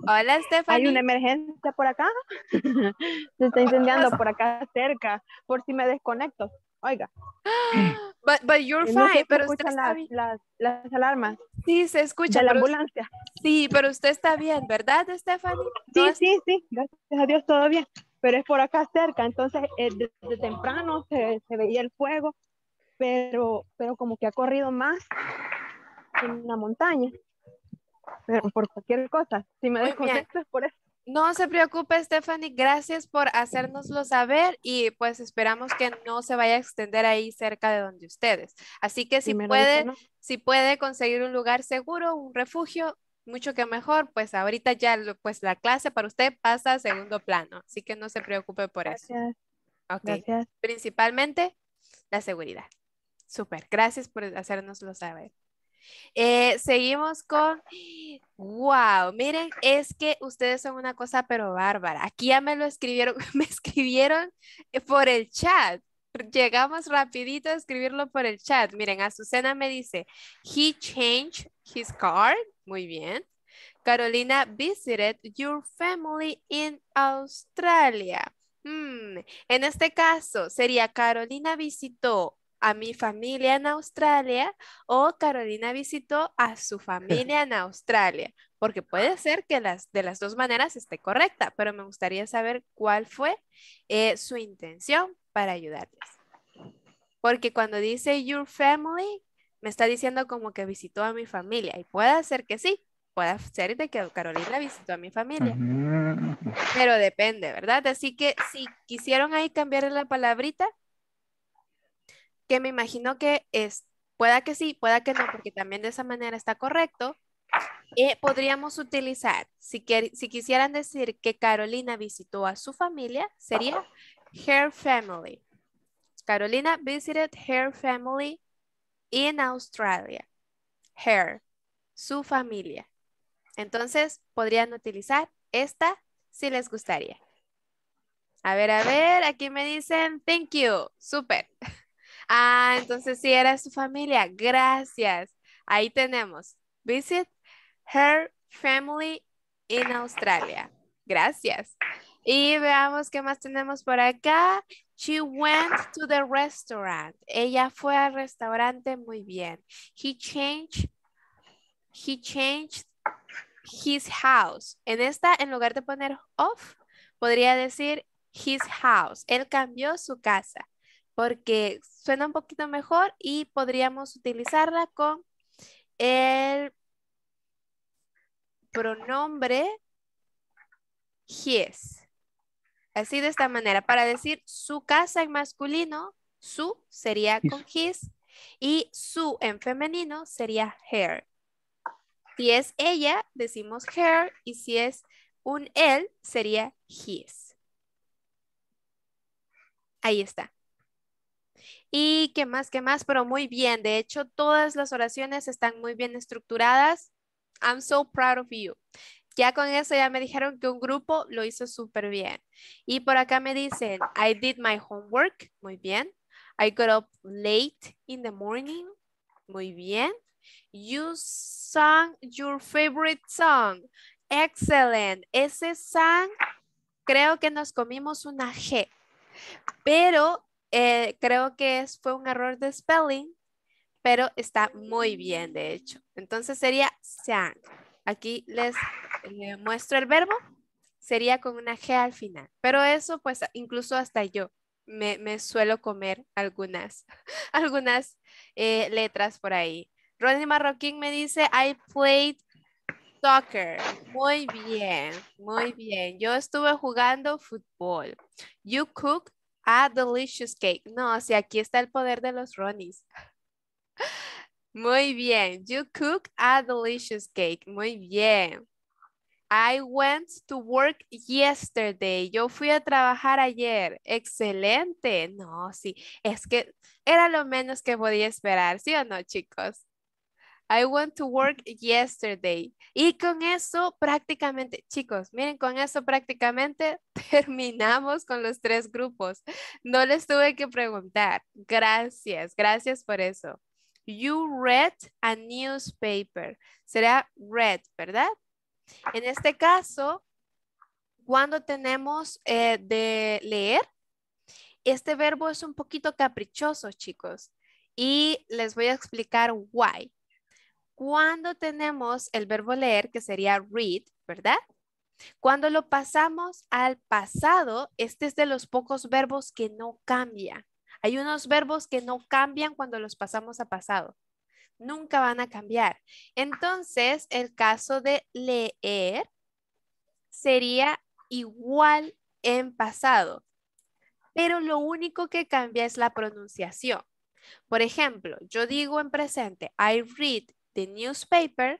Hola, Stephanie. Hay una emergencia por acá. Se está incendiando por acá cerca, por si me desconecto. Oiga. But, but you're eh, pero usted está las, bien. Las, alarmas. Sí, se escucha. la ambulancia. sí, pero usted está bien, ¿verdad, Stephanie? Sí, sí, sí. Gracias a Dios, todo bien. Pero es por acá cerca, entonces desde eh, temprano se, se, veía el fuego, pero, pero como que ha corrido más en la montaña por cualquier cosa. Si me No se preocupe, Stephanie. Gracias por hacérnoslo saber y pues esperamos que no se vaya a extender ahí cerca de donde ustedes. Así que si puede, si puede conseguir un lugar seguro, un refugio, mucho que mejor, pues ahorita ya pues la clase para usted pasa a segundo plano. Así que no se preocupe por eso. Okay. Gracias. Principalmente la seguridad. super, Gracias por hacérnoslo saber. Eh, seguimos con, wow, miren, es que ustedes son una cosa pero bárbara. Aquí ya me lo escribieron, me escribieron por el chat. Llegamos rapidito a escribirlo por el chat. Miren, Azucena me dice, he changed his card. Muy bien. Carolina visited your family in Australia. Hmm, en este caso sería Carolina visitó a mi familia en Australia o Carolina visitó a su familia en Australia, porque puede ser que las, de las dos maneras esté correcta, pero me gustaría saber cuál fue eh, su intención para ayudarles. Porque cuando dice your family, me está diciendo como que visitó a mi familia y puede ser que sí, puede ser de que Carolina visitó a mi familia. Pero depende, ¿verdad? Así que si quisieron ahí cambiar la palabrita, que me imagino que es, pueda que sí, pueda que no, porque también de esa manera está correcto, eh, podríamos utilizar, si, si quisieran decir que Carolina visitó a su familia, sería her family. Carolina visited her family in Australia. Her, su familia. Entonces, podrían utilizar esta si les gustaría. A ver, a ver, aquí me dicen thank you. super. Ah, entonces sí, era su familia. Gracias. Ahí tenemos. Visit her family in Australia. Gracias. Y veamos qué más tenemos por acá. She went to the restaurant. Ella fue al restaurante muy bien. He changed, he changed his house. En esta, en lugar de poner off, podría decir his house. Él cambió su casa porque suena un poquito mejor y podríamos utilizarla con el pronombre his. Así de esta manera, para decir su casa en masculino, su sería con his y su en femenino sería her. Si es ella, decimos her y si es un él, sería his. Ahí está. Y qué más, qué más, pero muy bien. De hecho, todas las oraciones están muy bien estructuradas. I'm so proud of you. Ya con eso ya me dijeron que un grupo lo hizo súper bien. Y por acá me dicen, I did my homework. Muy bien. I got up late in the morning. Muy bien. You sang your favorite song. Excellent. Ese sang, creo que nos comimos una G. Pero eh, creo que fue un error de spelling, pero está muy bien, de hecho. Entonces sería Sang, Aquí les eh, muestro el verbo. Sería con una G al final. Pero eso, pues, incluso hasta yo me, suelo comer algunas, algunas eh, letras por ahí. Ronnie Marroquín me dice, I played soccer. Muy bien, muy bien. Yo estuve jugando fútbol. You cooked a ah, delicious cake. No, si aquí está el poder de los Ronis. Muy bien. You cook a delicious cake. Muy bien. I went to work yesterday. Yo fui a trabajar ayer. Excelente. No, sí. Es que era lo menos que podía esperar, ¿sí o no, chicos? I went to work yesterday. Y con eso prácticamente, chicos, miren, con eso prácticamente terminamos con los tres grupos. No les tuve que preguntar. Gracias, gracias por eso. You read a newspaper. Será read, ¿verdad? En este caso, cuando tenemos eh, de leer, este verbo es un poquito caprichoso, chicos. Y les voy a explicar why cuando tenemos el verbo leer, que sería read, ¿verdad? Cuando lo pasamos al pasado, este es de los pocos verbos que no cambia. Hay unos verbos que no cambian cuando los pasamos a pasado. Nunca van a cambiar. Entonces, el caso de leer sería igual en pasado, pero lo único que cambia es la pronunciación. Por ejemplo, yo digo en presente, I read The newspaper,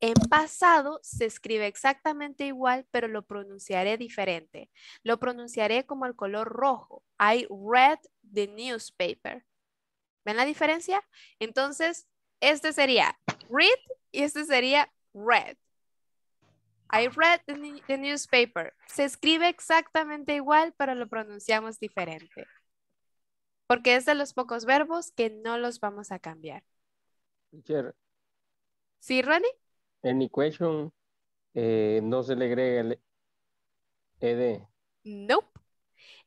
en pasado se escribe exactamente igual, pero lo pronunciaré diferente. Lo pronunciaré como el color rojo. I read the newspaper. ¿Ven la diferencia? Entonces, este sería read y este sería read. I read the newspaper. Se escribe exactamente igual, pero lo pronunciamos diferente. Porque es de los pocos verbos que no los vamos a cambiar. ¿Sí, Ronnie? En question? Eh, no se le agrega el ed. Nope.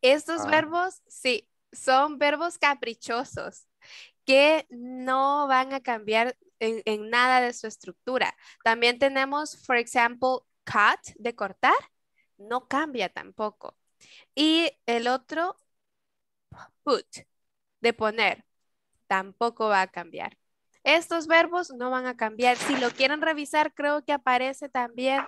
Estos ah. verbos, sí, son verbos caprichosos que no van a cambiar en, nada de su estructura. También tenemos, por example, cut, de cortar, no cambia tampoco. Y el otro, put, de poner, tampoco va a cambiar. Estos verbos no van a cambiar. Si lo quieren revisar, creo que aparece también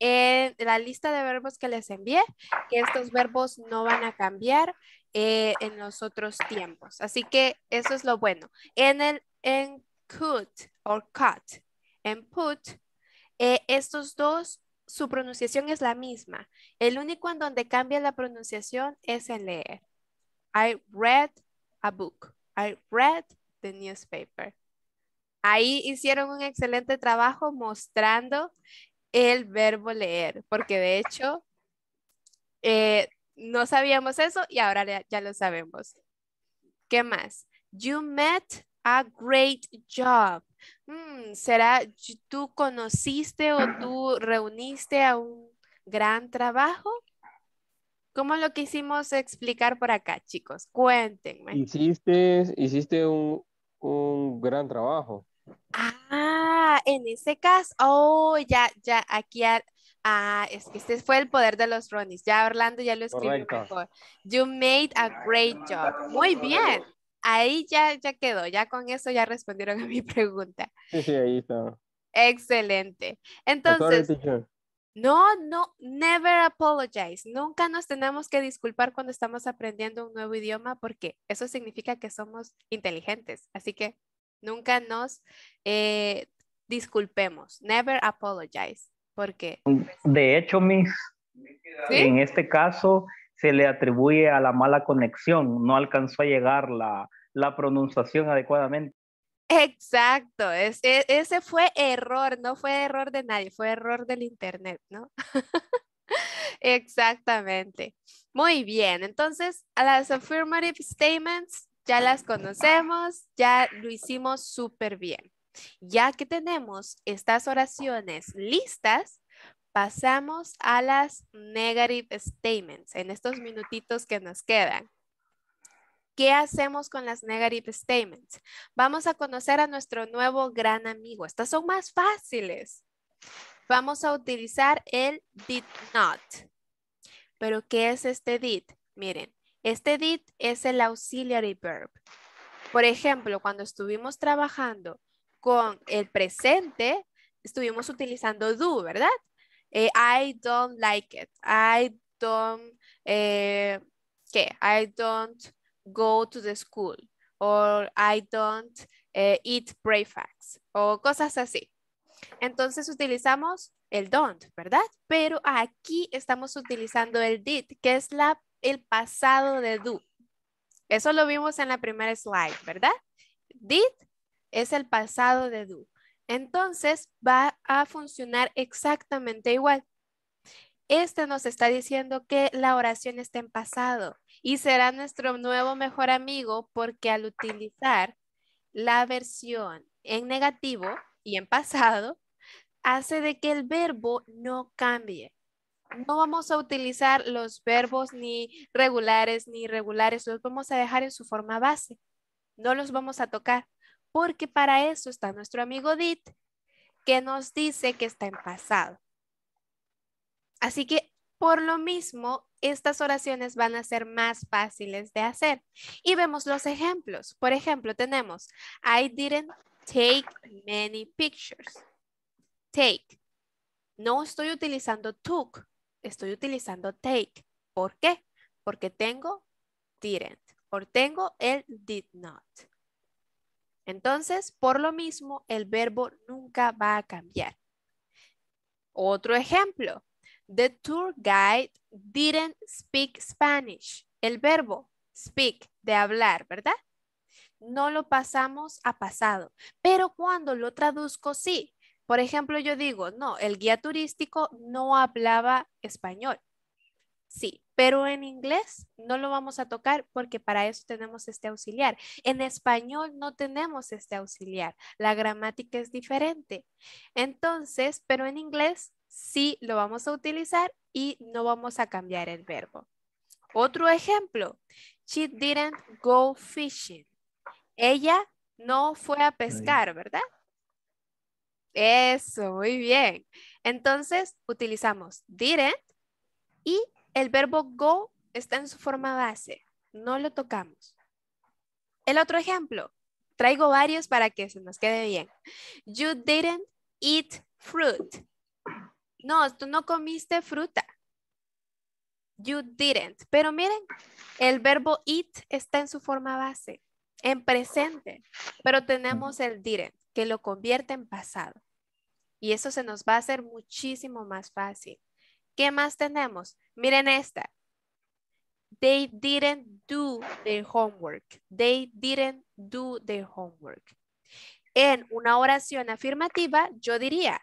en la lista de verbos que les envié, que estos verbos no van a cambiar eh, en los otros tiempos. Así que eso es lo bueno. En el en could or cut, en put, eh, estos dos, su pronunciación es la misma. El único en donde cambia la pronunciación es en leer. I read a book. I read the newspaper. Ahí hicieron un excelente trabajo mostrando el verbo leer, porque de hecho eh, no sabíamos eso y ahora ya lo sabemos. ¿Qué más? You met a great job. Hmm, ¿Será tú conociste o tú reuniste a un gran trabajo? ¿Cómo lo quisimos explicar por acá, chicos? Cuéntenme. Hiciste, hiciste un gran trabajo. Ah, en ese caso, oh, ya, ya, aquí, ah, es que este fue el poder de los Ronis, ya Orlando ya lo escribió mejor. You made a great job. Muy bien, ahí ya, ya quedó, ya con eso ya respondieron a mi pregunta. sí, ahí está. Excelente. Entonces, no, no, never apologize. Nunca nos tenemos que disculpar cuando estamos aprendiendo un nuevo idioma porque eso significa que somos inteligentes. Así que Nunca nos eh, disculpemos. Never apologize. Porque. Mm, pues, de hecho, Miss, en este caso se le atribuye a la mala conexión. No alcanzó a llegar la, pronunciación adecuadamente. Exacto, e, ese fue error, no fue error de nadie, fue error del internet, ¿no? Exactamente. Muy bien, entonces, a las affirmative statements ya las conocemos, ya lo hicimos súper bien. Ya que tenemos estas oraciones listas, pasamos a las negative statements en estos minutitos que nos quedan. ¿Qué hacemos con las negative statements? Vamos a conocer a nuestro nuevo gran amigo. Estas son más fáciles. Vamos a utilizar el did not. ¿Pero qué es este did? Miren, este did es el auxiliary verb. Por ejemplo, cuando estuvimos trabajando con el presente, estuvimos utilizando do, ¿verdad? Eh, I don't like it. I don't, eh, ¿qué? I don't go to the school. Or I don't eh, eat breakfast. O cosas así. Entonces utilizamos el don't, ¿verdad? Pero aquí estamos utilizando el did, que es la el pasado de do. Eso lo vimos en la primera slide, ¿verdad? Did es el pasado de do. Entonces va a funcionar exactamente igual. Este nos está diciendo que la oración está en pasado y será nuestro nuevo mejor amigo porque al utilizar la versión en negativo y en pasado, hace de que el verbo no cambie no vamos a utilizar los verbos ni regulares ni irregulares, los vamos a dejar en su forma base. No los vamos a tocar porque para eso está nuestro amigo Dit que nos dice que está en pasado. Así que por lo mismo, estas oraciones van a ser más fáciles de hacer. Y vemos los ejemplos. Por ejemplo, tenemos I didn't take many pictures. Take. No estoy utilizando took estoy utilizando take. ¿Por qué? Porque tengo didn't o tengo el did not. Entonces, por lo mismo, el verbo nunca va a cambiar. Otro ejemplo. The tour guide didn't speak Spanish. El verbo speak, de hablar, ¿verdad? No lo pasamos a pasado. Pero cuando lo traduzco, sí. Por ejemplo, yo digo, no, el guía turístico no hablaba español. Sí, pero en inglés no lo vamos a tocar porque para eso tenemos este auxiliar. En español no tenemos este auxiliar. La gramática es diferente. Entonces, pero en inglés sí lo vamos a utilizar y no vamos a cambiar el verbo. Otro ejemplo, she didn't go fishing. Ella no fue a pescar, ¿verdad? Eso, muy bien. Entonces, utilizamos didn't y el verbo go está en su forma base. No lo tocamos. El otro ejemplo. Traigo varios para que se nos quede bien. You didn't eat fruit. No, tú no comiste fruta. You didn't. Pero miren, el verbo eat está en su forma base, en presente, pero tenemos el didn't que lo convierte en pasado. Y eso se nos va a hacer muchísimo más fácil. ¿Qué más tenemos? Miren esta. They didn't do their homework. They didn't do their homework. En una oración afirmativa, yo diría,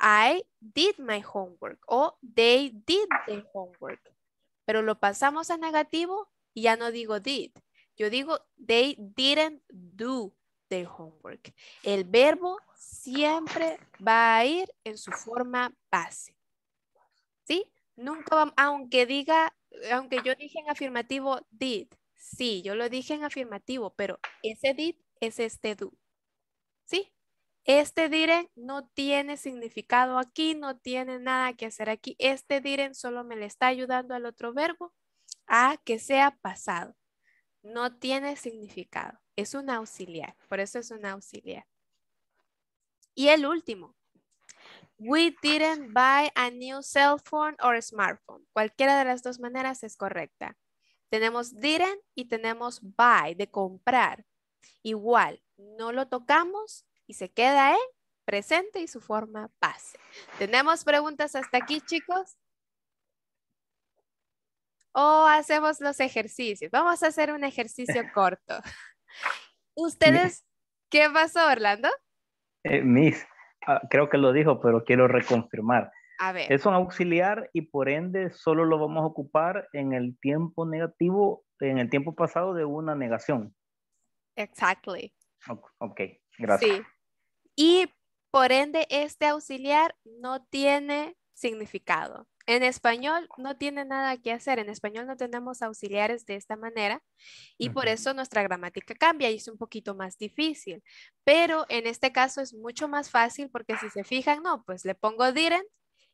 I did my homework o they did their homework. Pero lo pasamos a negativo y ya no digo did. Yo digo they didn't do homework. El verbo siempre va a ir en su forma base. ¿Sí? Nunca aunque diga, aunque yo dije en afirmativo did, sí, yo lo dije en afirmativo, pero ese did es este do. ¿Sí? Este diren no tiene significado aquí, no tiene nada que hacer aquí. Este diren solo me le está ayudando al otro verbo a que sea pasado. No tiene significado. Es un auxiliar, por eso es un auxiliar. Y el último. We didn't buy a new cell phone or smartphone. Cualquiera de las dos maneras es correcta. Tenemos didn't y tenemos buy, de comprar. Igual, no lo tocamos y se queda en presente y su forma pase. ¿Tenemos preguntas hasta aquí, chicos? o hacemos los ejercicios. Vamos a hacer un ejercicio corto. ¿Ustedes qué pasó, Orlando? Eh, Miss, ah, creo que lo dijo, pero quiero reconfirmar. A ver. Es un auxiliar y por ende solo lo vamos a ocupar en el tiempo negativo, en el tiempo pasado de una negación. Exactly. Ok, gracias. Y por ende este auxiliar no tiene significado en español no tiene nada que hacer, en español no tenemos auxiliares de esta manera y por eso nuestra gramática cambia y es un poquito más difícil, pero en este caso es mucho más fácil porque si se fijan, no, pues le pongo didn't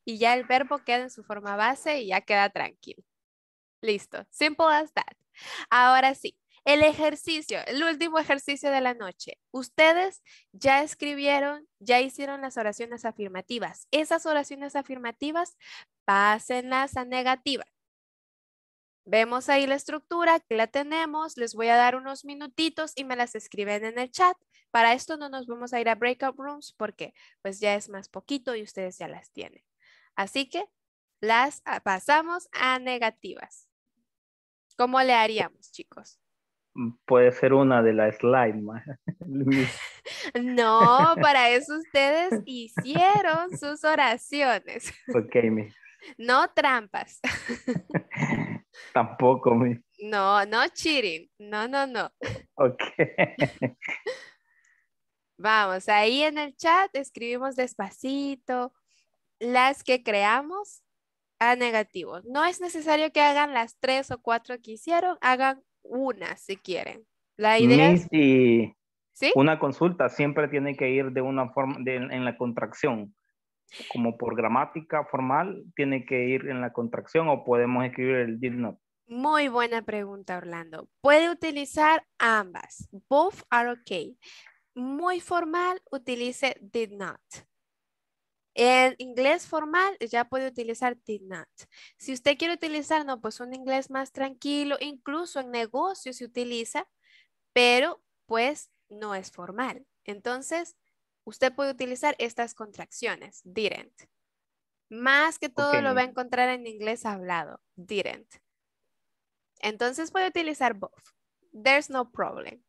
y ya el verbo queda en su forma base y ya queda tranquilo. Listo, simple as that. Ahora sí, el ejercicio, el último ejercicio de la noche. Ustedes ya escribieron, ya hicieron las oraciones afirmativas. Esas oraciones afirmativas, pásenlas a negativa. Vemos ahí la estructura, que la tenemos, les voy a dar unos minutitos y me las escriben en el chat. Para esto no nos vamos a ir a breakout rooms porque pues ya es más poquito y ustedes ya las tienen. Así que las ah, pasamos a negativas. ¿Cómo le haríamos, chicos? puede ser una de la slide. no, para eso ustedes hicieron sus oraciones. Ok, mi. No trampas. Tampoco, mi. No, no cheating. No, no, no. Ok. Vamos, ahí en el chat escribimos despacito las que creamos a negativo. No es necesario que hagan las tres o cuatro que hicieron, hagan una si quieren. La idea es una consulta siempre tiene que ir de una forma, en la contracción. Como por gramática formal, tiene que ir en la contracción o podemos escribir el did not. Muy buena pregunta, Orlando. Puede utilizar ambas. Both are okay. Muy formal, utilice did not. En inglés formal ya puede utilizar did not. Si usted quiere utilizar, no, pues un inglés más tranquilo, incluso en negocios se utiliza, pero pues no es formal. Entonces, usted puede utilizar estas contracciones, didn't. Más que todo lo va a encontrar en inglés hablado, didn't. Entonces puede utilizar both. There's no problem.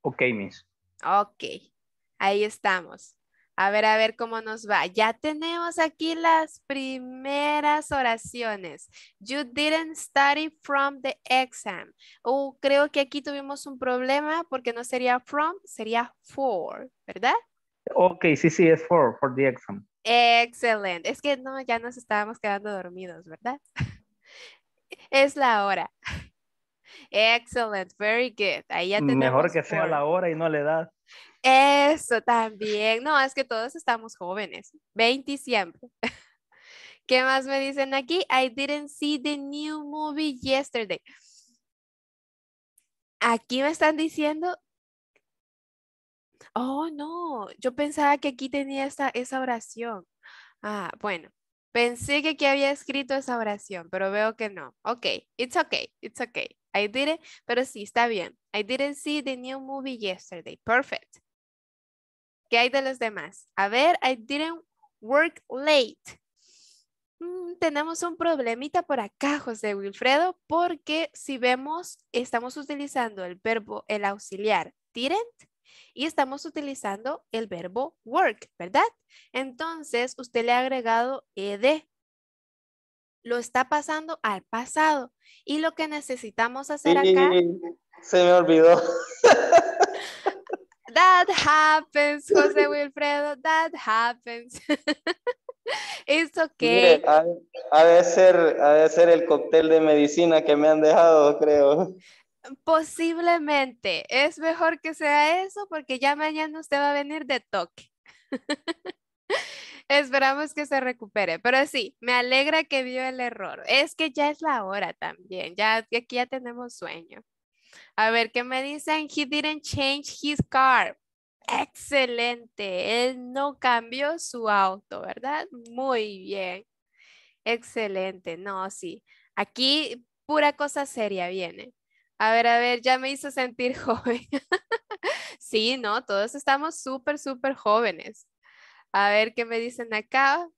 Ok, Miss. Ok, ahí estamos. A ver, a ver cómo nos va. Ya tenemos aquí las primeras oraciones. You didn't study from the exam. Oh, creo que aquí tuvimos un problema porque no sería from, sería for, ¿verdad? Ok, sí, sí, es for, for the exam. Excelente. Es que no, ya nos estábamos quedando dormidos, ¿verdad? es la hora. Excellent, very good. Mejor que sea la hora y no la edad. Eso también. No, es que todos estamos jóvenes. 20 siempre. ¿Qué más me dicen aquí? I didn't see the new movie yesterday. Aquí me están diciendo. Oh, no. Yo pensaba que aquí tenía esa oración. Ah, bueno. Pensé que aquí había escrito esa oración, pero veo que no. Ok, it's okay, it's okay. I didn't, pero sí, está bien. I didn't see the new movie yesterday. Perfect. ¿Qué hay de los demás? A ver, I didn't work late. Mm, tenemos un problemita por acá, José Wilfredo, porque si vemos, estamos utilizando el verbo, el auxiliar didn't, y estamos utilizando el verbo work, ¿verdad? Entonces, usted le ha agregado ed lo está pasando al pasado. Y lo que necesitamos hacer acá. Se me olvidó. That happens, José Wilfredo, that happens. It's okay. ha, de ser, ha ser el cóctel de medicina que me han dejado, creo. Posiblemente. Es mejor que sea eso porque ya mañana usted va a venir de toque. Esperamos que se recupere, pero sí, me alegra que vio el error. Es que ya es la hora también, ya aquí ya tenemos sueño. A ver, ¿qué me dicen? He didn't change his car. Excelente, él no cambió su auto, ¿verdad? Muy bien. Excelente, no, sí. Aquí pura cosa seria viene. A ver, a ver, ya me hizo sentir joven. sí, no, todos estamos súper, súper jóvenes. A ver qué me dicen acá.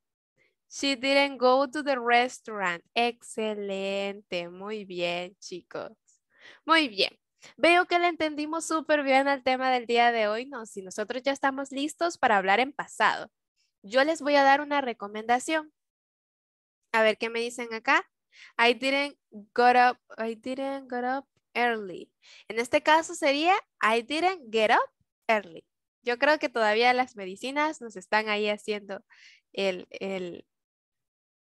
She didn't go to the restaurant. Excelente. Muy bien, chicos. Muy bien. Veo que le entendimos súper bien al tema del día de hoy. No, si nosotros ya estamos listos para hablar en pasado. Yo les voy a dar una recomendación. A ver qué me dicen acá. I didn't get up. I didn't get up early. En este caso sería I didn't get up early. Yo creo que todavía las medicinas nos están ahí haciendo el,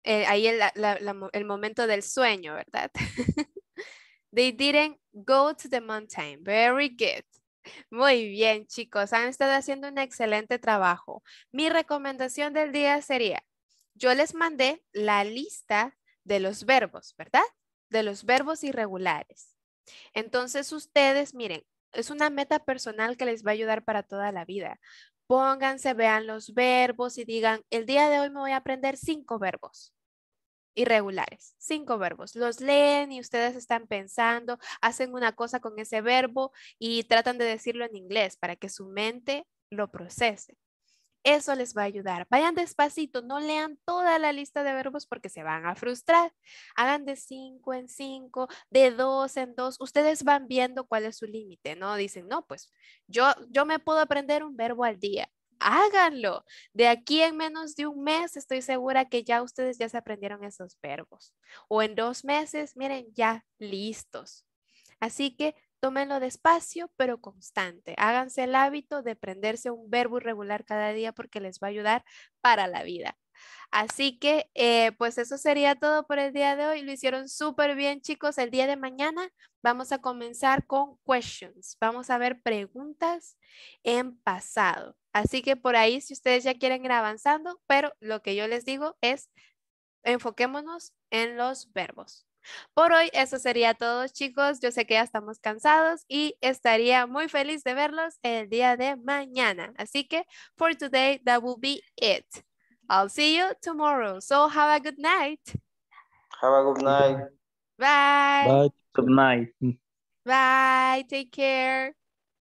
eh, ahí el, momento del sueño, ¿verdad? They didn't go to the mountain. Very good. Muy bien, chicos, han estado haciendo un excelente trabajo. Mi recomendación del día sería, yo les mandé la lista de los verbos, ¿verdad? De los verbos irregulares. Entonces, ustedes, miren, es una meta personal que les va a ayudar para toda la vida. Pónganse, vean los verbos y digan, el día de hoy me voy a aprender cinco verbos irregulares, cinco verbos. Los leen y ustedes están pensando, hacen una cosa con ese verbo y tratan de decirlo en inglés para que su mente lo procese. Eso les va a ayudar. Vayan despacito, no lean toda la lista de verbos porque se van a frustrar. Hagan de cinco en 5, de dos en dos Ustedes van viendo cuál es su límite, ¿no? Dicen, no, pues yo, yo me puedo aprender un verbo al día háganlo. De aquí en menos de un mes estoy segura que ya ustedes ya se aprendieron esos verbos. O en dos meses, miren, ya listos. Así que Tómenlo despacio, pero constante. Háganse el hábito de prenderse un verbo irregular cada día porque les va a ayudar para la vida. Así que, eh, pues eso sería todo por el día de hoy. Lo hicieron súper bien, chicos. El día de mañana vamos a comenzar con questions. Vamos a ver preguntas en pasado. Así que por ahí, si ustedes ya quieren ir avanzando, pero lo que yo les digo es, enfoquémonos en los verbos. Por hoy eso sería todo, chicos. Yo sé que ya estamos cansados y estaría muy feliz de verlos el día de mañana. Así que for today that will be it. I'll see you tomorrow. So have a good night. Have a good night. Bye. Bye. Good night. Bye. Take care.